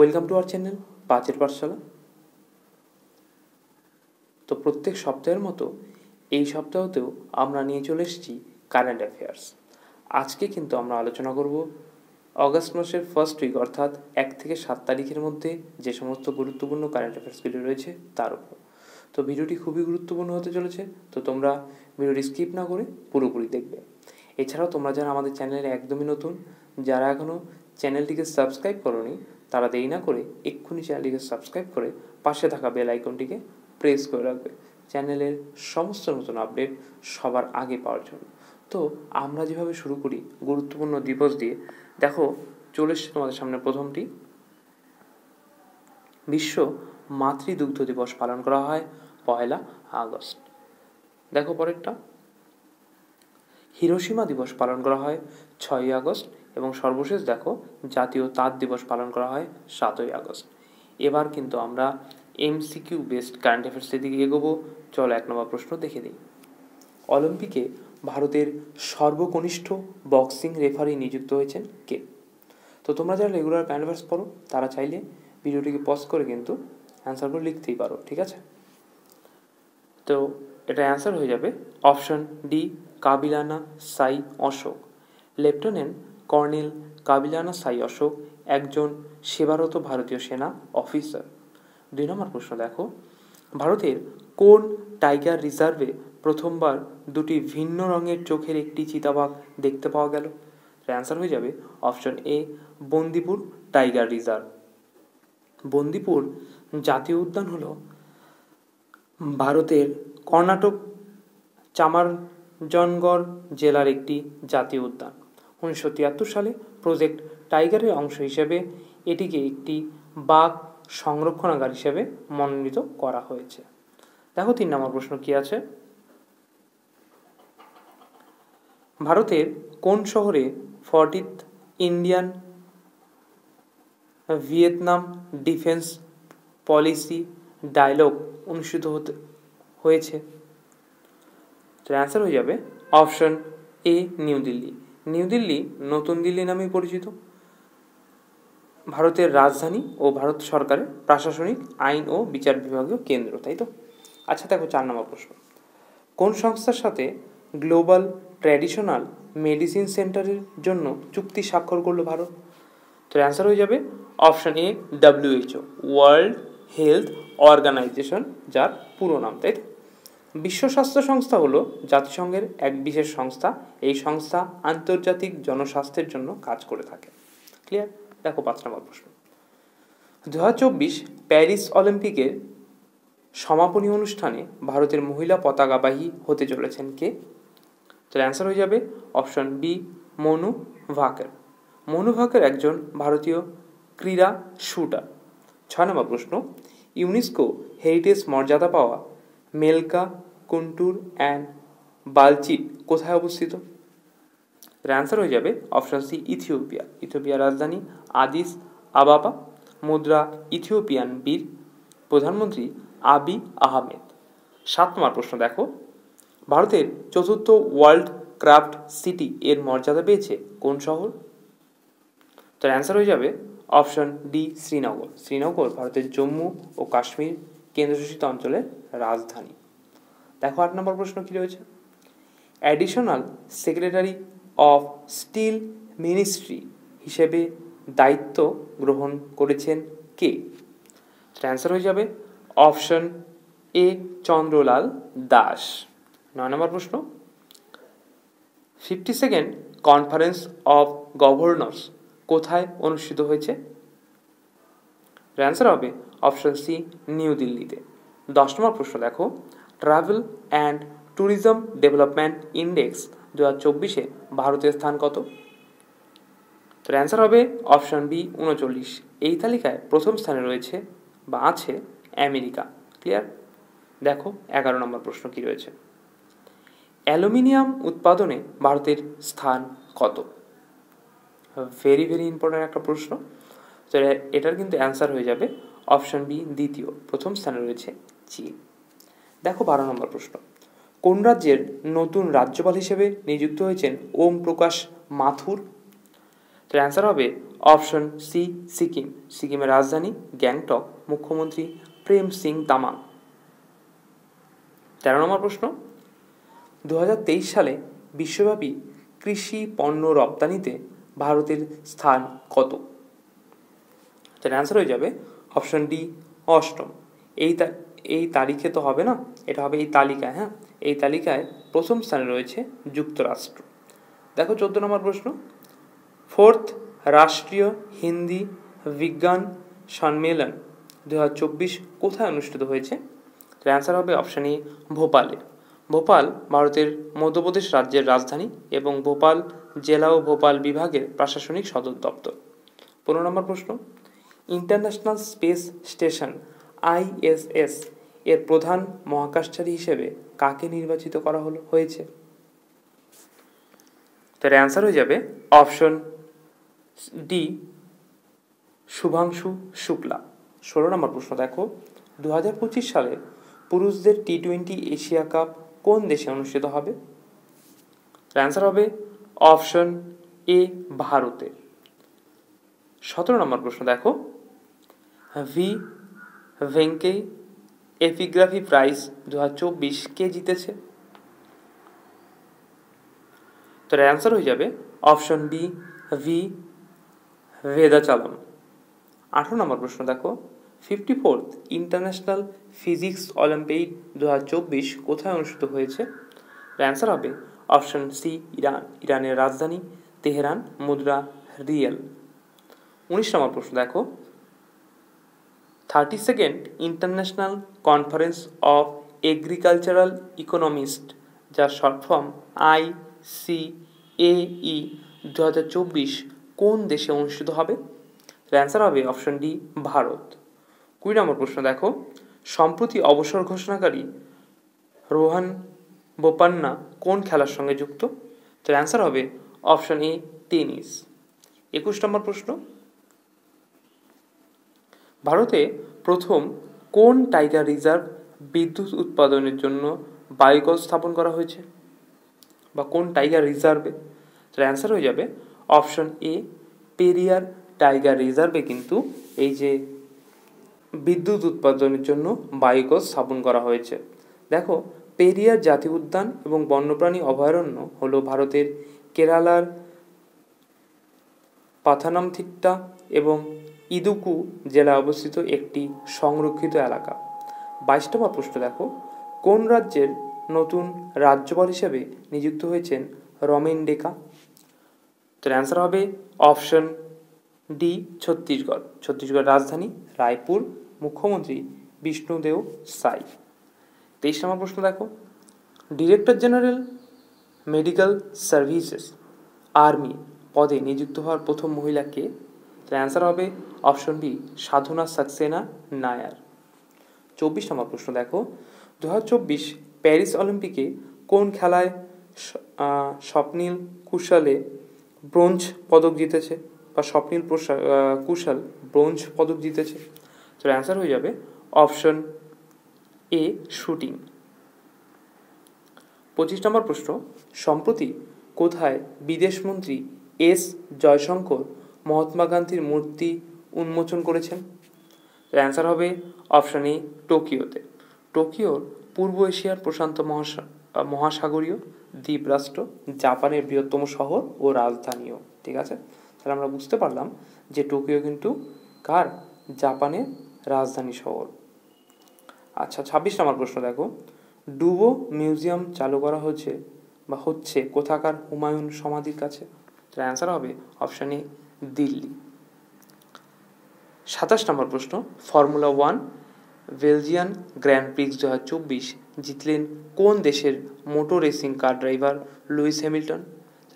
welcome to our channel পাঁচের পাঠশালা তো প্রত্যেক সপ্তাহের মতো এই সপ্তাহতেও আমরা নিয়ে চলে এসেছি কারেন্ট অ্যাফেয়ার্স আজকে কিন্তু আমরা আলোচনা করব অগাস্ট মাসের ফার্স্ট উইক অর্থাৎ এক থেকে সাত তারিখের মধ্যে যে সমস্ত গুরুত্বপূর্ণ কারেন্ট অ্যাফেয়ার্সগুলি রয়েছে তার উপর তো ভিডিওটি খুবই গুরুত্বপূর্ণ হতে চলেছে তো তোমরা ভিডিওটি স্কিপ না করে পুরোপুরি দেখবে এছাড়াও তোমরা যারা আমাদের চ্যানেলে একদমই নতুন যারা এখনও চ্যানেলটিকে সাবস্ক্রাইব করনি তারা দেরি না করে এক্ষুনি চ্যানেলটিকে সাবস্ক্রাইব করে পাশে থাকা বেল আইকনটিকে প্রেস করে রাখবে চ্যানেলের সমস্ত নতুন আপডেট সবার আগে পাওয়ার জন্য তো আমরা যেভাবে শুরু করি গুরুত্বপূর্ণ দিবস দিয়ে দেখো চলে এসছে তোমাদের সামনে প্রথমটি বিশ্ব মাতৃদুগ্ধ দিবস পালন করা হয় পয়লা আগস্ট দেখো পরেরটা হিরোসীমা দিবস পালন করা হয় ছয়ই আগস্ট এবং সর্বশেষ দেখো জাতীয় তাঁত দিবস পালন করা হয় সাতই আগস্ট এবার কিন্তু আমরা এমসিকিউ বেসড কারেন্ট অ্যাফেয়ার্সের দিকে এগোবো চলো এক নম্বর প্রশ্ন দেখে দিই অলিম্পিকে ভারতের সর্বকনিষ্ঠ বক্সিং রেফারি নিযুক্ত হয়েছেন কে তো তোমরা যারা রেগুলার কারেন্ট অ্যাফেয়ার্স পড়ো তারা চাইলে ভিডিওটিকে পজ করে কিন্তু অ্যান্সারগুলো লিখতেই পারো ঠিক আছে তো এটা অ্যান্সার হয়ে যাবে অপশন ডি কাবিলানা সাই অশোক লেফটেন্যান্ট কর্নেল কাবিলানা সাই অশোক একজন সেবারত ভারতীয় সেনা অফিসার দুই নম্বর প্রশ্ন দেখো ভারতের কোন টাইগার রিজার্ভে প্রথমবার দুটি ভিন্ন রঙের চোখের একটি চিতাবাঘ দেখতে পাওয়া গেল অ্যান্সার হয়ে যাবে option A Bandipur tiger reserve Bandipur জাতীয় উদ্যান হল ভারতের কর্ণাটক চামারজনগড় জেলার একটি জাতীয় উদ্যান উনিশশো সালে প্রজেক্ট টাইগারের অংশ হিসেবে এটিকে একটি বাঘ সংরক্ষণাগার হিসেবে মনোনীত করা হয়েছে দেখো তিন নম্বর প্রশ্ন কি আছে ভারতের কোন শহরে fortieth Indian Vietnam defence policy dialogue অনুষ্ঠিত হতে হয়েছে অ্যান্সার হয়ে যাবে option A new Delhi new Delhi নতুন দিল্লি নামে পরিচিত ভারতের রাজধানী ও ভারত সরকারের প্রশাসনিক আইন ও বিচার বিভাগীয় কেন্দ্র তাই তো আচ্ছা দেখো চার নম্বর প্রশ্ন কোন সংস্থার সাথে গ্লোবাল ট্র্যাডিশনাল মেডিসিন সেন্টারের জন্য চুক্তি স্বাক্ষর করলো ভারত তো অ্যান্সার হয়ে যাবে option A WHO world health organization যার পুরো নাম তাই তো বিশ্ব স্বাস্থ্য সংস্থা হলো জাতিসংঘের এক বিশেষ সংস্থা এই সংস্থা আন্তর্জাতিক জনস্বাস্থ্যের জন্য কাজ করে থাকে ক্লিয়ার দেখো পাঁচ নম্বর প্রশ্ন দু প্যারিস অলিম্পিকের সমাপনী অনুষ্ঠানে ভারতের মহিলা পতাকাবাহী হতে চলেছেন কে তাহলে অ্যান্সার হয়ে যাবে অপশন বি মনু ভাকের মনু ভাকের একজন ভারতীয় ক্রীড়া শুটার ছয় নম্বর প্রশ্ন ইউনেস্কো হেরিটেজ মর্যাদা পাওয়া মেলকা কুন্টুর অ্যান্ড বালচিট কোথায় অবস্থিত এর অ্যান্সার হয়ে যাবে অপশন সি ইথিওপিয়া ইথিওপিয়ার রাজধানী আদিস আবাবা মুদ্রা ইথিওপিয়ান বীর প্রধানমন্ত্রী আবি আহমেদ সাত নম্বর প্রশ্ন দেখো ভারতের চতুর্থ ওয়ার্ল্ড ক্রাফট সিটি এর মর্যাদা পেয়েছে কোন শহর তার অ্যান্সার হয়ে যাবে অপশন ডি শ্রীনগর শ্রীনগর ভারতের জম্মু ও কাশ্মীর কেন্দ্রশাসিত অঞ্চলের রাজধানী দেখো আট নম্বর প্রশ্ন কী রয়েছে additional secretary of steel ministry হিসেবে দায়িত্ব গ্রহণ করেছেন কে অ্যান্সার হয়ে যাবে অপশন এ চন্দ্রলাল দাস নয় নম্বর প্রশ্ন fifty second conference of governors কোথায় অনুষ্ঠিত হয়েছে অ্যান্সার হবে অপশন সি নিউ দিল্লিতে দশ নম্বর প্রশ্ন দেখো travel and tourism development index দু হাজার চব্বিশে ভারতের স্থান কত তো অ্যান্সার হবে অপশন বি উনচল্লিশ এই তালিকায় প্রথম স্থানে রয়েছে বা আছে আমেরিকা ক্লিয়ার দেখো এগারো নম্বর প্রশ্ন কি রয়েছে অ্যালুমিনিয়াম উৎপাদনে ভারতের স্থান কত ভেরি ভেরি ইম্পর্ট্যান্ট একটা প্রশ্ন তো এটার কিন্তু অ্যান্সার হয়ে যাবে অপশান বি দ্বিতীয় প্রথম স্থানে রয়েছে চীন দেখো বারো নম্বর প্রশ্ন কোন রাজ্যের নতুন রাজ্যপাল হিসেবে নিযুক্ত হয়েছেন ওম প্রকাশ মাথুর তো অ্যান্সার হবে অপশন সি সিকিম সিকিমের রাজধানী গ্যাংটক মুখ্যমন্ত্রী প্রেম সিং তামাং তেরো নম্বর প্রশ্ন দু সালে বিশ্বব্যাপী কৃষি পণ্য রপ্তানিতে ভারতের স্থান কত তার অ্যান্সার হয়ে যাবে অপশন ডি অষ্টম এই এই তারিখে তো হবে না এটা হবে এই তালিকায় হ্যাঁ এই তালিকায় প্রথম স্থানে রয়েছে যুক্তরাষ্ট্র দেখো চোদ্দ নম্বর প্রশ্ন ফোর্থ রাষ্ট্রীয় হিন্দি বিজ্ঞান সম্মেলন দু কোথায় অনুষ্ঠিত হয়েছে অ্যান্সার হবে অপশান এ ভোপালে ভোপাল ভারতের মধ্যপ্রদেশ রাজ্যের রাজধানী এবং ভোপাল জেলা ও ভোপাল বিভাগের প্রশাসনিক সদর দপ্তর পনেরো নম্বর প্রশ্ন ইন্টারন্যাশনাল স্পেস স্টেশন আইএসএস এর প্রধান মহাকাশচারী হিসেবে কাকে নির্বাচিত করা হলো হয়েছে তার অ্যান্সার হয়ে যাবে অপশন ডি শুভাংশু শুক্লা ষোলো নম্বর প্রশ্ন দেখো দু হাজার পঁচিশ সালে পুরুষদের টি টোয়েন্টি এশিয়া কাপ কোন দেশে অনুষ্ঠিত হবে অ্যান্সার হবে অপশন এ ভারতে সতেরো নম্বর প্রশ্ন দেখো ভি ভেঙ্কে এপিগ্রাফি প্রাইজ দু হাজার চব্বিশ কে জিতেছে তো অ্যান্সার হয়ে যাবে অপশন বি ভি ভেদাচালম আঠারো নম্বর প্রশ্ন দেখো fifty fourth international physics olympic দু হাজার চব্বিশ কোথায় অনুষ্ঠিত হয়েছে অ্যান্সার হবে অপশন সি ইরান ইরানের রাজধানী তেহরান মুদ্রা রিয়েল উনিশ নম্বর প্রশ্ন দেখো thirty second international conference of agricultural economist যার short form I C A E e দু হাজার চব্বিশ কোন দেশে অনুষ্ঠিত হবে অ্যান্সার হবে অপশন ডি ভারত কুড়ি নম্বর প্রশ্ন দেখো সম্প্রতি অবসর ঘোষণাকারী রোহান বোপান্না কোন খেলার সঙ্গে যুক্ত তার অ্যান্সার হবে অপশন এ টেনিস একুশ নম্বর প্রশ্ন ভারতে প্রথম কোন টাইগার রিজার্ভ বিদ্যুৎ উৎপাদনের জন্য বায়োগজ স্থাপন করা হয়েছে বা কোন টাইগার রিজার্ভে তার অ্যান্সার হয়ে যাবে অপশন এ পেরিয়ার টাইগার রিজার্ভে কিন্তু এই যে বিদ্যুৎ উৎপাদনের জন্য বায়োগজ স্থাপন করা হয়েছে দেখো পেরিয়ার জাতীয় উদ্যান এবং বন্যপ্রাণী অভয়ারণ্য হল ভারতের কেরালার পাথানামথিট্টা এবং ইদুকু জেলা অবস্থিত একটি সংরক্ষিত এলাকা বাইশতমা প্রশ্ন দেখো কোন রাজ্যের নতুন রাজ্যপাল হিসেবে নিযুক্ত হয়েছেন রমেন ডেকা তো অ্যান্সার হবে অপশন ডি ছত্তিশগড় ছত্তিশগড় রাজধানী রায়পুর মুখ্যমন্ত্রী বিষ্ণুদেও সাই তেইশ নম্বর প্রশ্ন দেখো director general medical services army পদে নিযুক্ত হওয়ার প্রথম মহিলাকে তাহলে অ্যান্সার হবে অপশন বি সাধনা সাক্সেনা নায়ার চব্বিশ নম্বর প্রশ্ন দেখো দু প্যারিস অলিম্পিকে কোন খেলায় স্বপ্নীল কুশালে ব্রোঞ্জ পদক জিতেছে বা স্বপ্নীল কুশাল ব্রোঞ্জ পদক জিতেছে তো অ্যান্সার হয়ে যাবে অপশন এ শুটিং পঁচিশ নম্বর প্রশ্ন সম্প্রতি কোথায় বিদেশমন্ত্রী এস জয়শঙ্কর মহাত্মা গান্ধীর মূর্তি উন্মোচন করেছেন অ্যান্সার হবে অপশান এ টোকিওতে টোকিওর পূর্ব এশিয়ার প্রশান্ত মহাসাগরীয় দ্বীপ রাষ্ট্র জাপানের বৃহত্তম শহর ও রাজধানীও ঠিক আছে তাহলে আমরা বুঝতে পারলাম যে টোকিও কিন্তু কার জাপানের রাজধানী শহর আচ্ছা ছাব্বিশ নম্বর প্রশ্ন দেখো ডুবো মিউজিয়াম চালু করা হয়েছে বা হচ্ছে কোথাকার হুমায়ুন সমাধির কাছে তাহলে অ্যান্সার হবে অপশান এ দিল্লি সাতাশ নম্বর প্রশ্ন formula one Belgian grand prix দু হাজার চব্বিশ জিতলেন কোন দেশের motor racing car driver Lewis Hamilton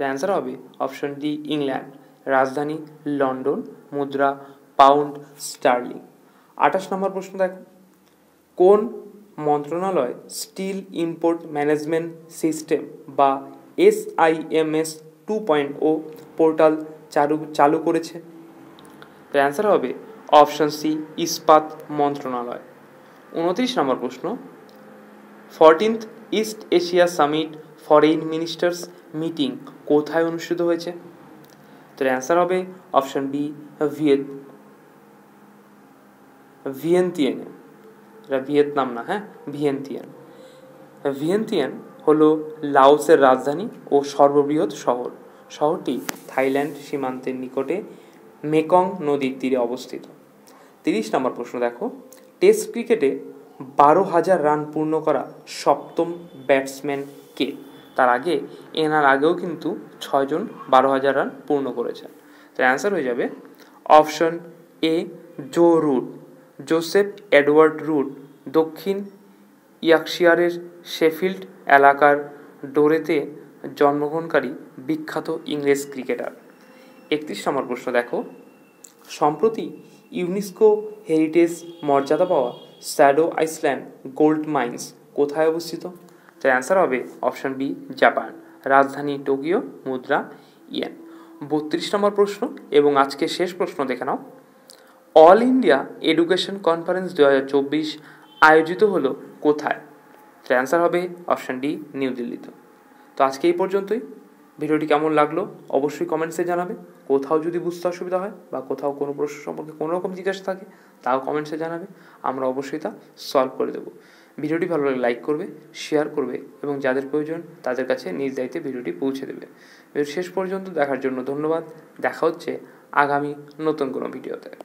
answer হবে অপশন ডি ইংল্যান্ড রাজধানী লন্ডন মুদ্রা পাউন্ড স্টার্লিং আঠাশ নম্বর প্রশ্ন দেখো কোন মন্ত্রণালয় স্টিল ইম্পোর্ট ম্যানেজমেন্ট সিস্টেম বা S I M S two point O portal চালু চালু করেছে অ্যান্সার হবে অপশান সি ইস্পাত মন্ত্রণালয় উনত্রিশ নম্বর প্রশ্ন fourteenth East Asia summit foreign ministers meeting কোথায় অনুষ্ঠিত হয়েছে তো অ্যান্সার হবে অপশান বি ভিয়েত ভিয়েন্তিয়েন এটা ভিয়েতনাম না হ্যাঁ ভিয়েন্তিয়ান ভিয়েন্তিয়ান হলো লাওসের রাজধানী ও সর্ববৃহৎ শহর শহরটি থাইল্যান্ড সীমান্তের নিকটে মেকং নদীর তীরে অবস্থিত তিরিশ নম্বর প্রশ্ন দেখো টেস্ট ক্রিকেটে বারো হাজার রান পূর্ণ করা সপ্তম ব্যাটসম্যান কে তার আগে এনার আগেও কিন্তু ছয়জন বারো হাজার রান পূর্ণ করেছেন তো অ্যান্সার হয়ে যাবে option A Joe Root Joseph Edward Root দক্ষিণ ইয়াকশিয়ারের শেফিল্ড এলাকার ডোরেতে জন্মগ্রহণকারী বিখ্যাত ইংরেজ ক্রিকেটার একত্রিশ নম্বর প্রশ্ন দেখো সম্প্রতি ইউনেস্কো হেরিটেজ মর্যাদা পাওয়া স্যাডো আইসল্যান্ড গোল্ড মাইন্স কোথায় অবস্থিত তার অ্যান্সার হবে অপশান বি জাপান রাজধানী টোকিও মুদ্রা ইয়েন বত্রিশ নম্বর প্রশ্ন এবং আজকে শেষ প্রশ্ন দেখে নাও অল ইন্ডিয়া এডুকেশন কনফারেন্স দু আয়োজিত হলো কোথায় তার অ্যান্সার হবে অপশান ডি নিউ দিল্লিতে তো আজকে এই পর্যন্তই ভিডিওটি কেমন লাগলো অবশ্যই কমেন্টসে জানাবে কোথাও যদি বুঝতে অসুবিধা হয় বা কোথাও কোনো প্রশ্ন সম্পর্কে কোনো রকম জিজ্ঞাসা থাকে তাও কমেন্টসে জানাবে আমরা অবশ্যই তা সলভ করে দেবো ভিডিওটি ভালো লাগে লাইক করবে শেয়ার করবে এবং যাদের প্রয়োজন তাদের কাছে নিজ দায়িত্বে ভিডিওটি পৌঁছে দেবে শেষ পর্যন্ত দেখার জন্য ধন্যবাদ দেখা হচ্ছে আগামী নতুন কোনো ভিডিওতে